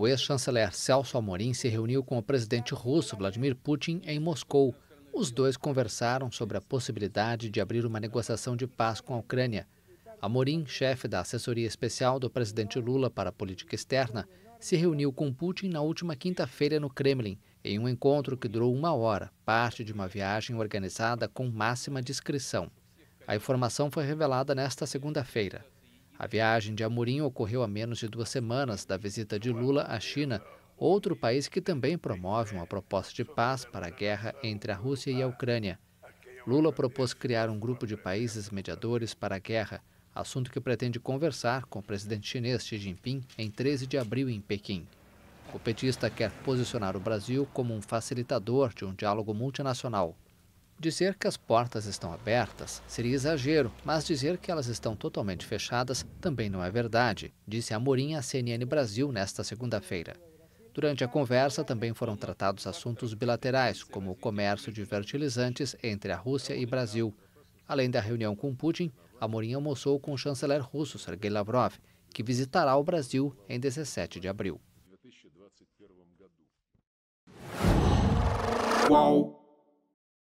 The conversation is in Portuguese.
o ex-chanceler Celso Amorim se reuniu com o presidente russo Vladimir Putin em Moscou. Os dois conversaram sobre a possibilidade de abrir uma negociação de paz com a Ucrânia. Amorim, chefe da assessoria especial do presidente Lula para a política externa, se reuniu com Putin na última quinta-feira no Kremlin, em um encontro que durou uma hora, parte de uma viagem organizada com máxima discrição. A informação foi revelada nesta segunda-feira. A viagem de Amorim ocorreu a menos de duas semanas da visita de Lula à China, outro país que também promove uma proposta de paz para a guerra entre a Rússia e a Ucrânia. Lula propôs criar um grupo de países mediadores para a guerra, assunto que pretende conversar com o presidente chinês Xi Jinping em 13 de abril em Pequim. O petista quer posicionar o Brasil como um facilitador de um diálogo multinacional. Dizer que as portas estão abertas seria exagero, mas dizer que elas estão totalmente fechadas também não é verdade, disse Amorim à CNN Brasil nesta segunda-feira. Durante a conversa, também foram tratados assuntos bilaterais, como o comércio de fertilizantes entre a Rússia e Brasil. Além da reunião com Putin, Amorim almoçou com o chanceler russo Sergei Lavrov, que visitará o Brasil em 17 de abril. Qual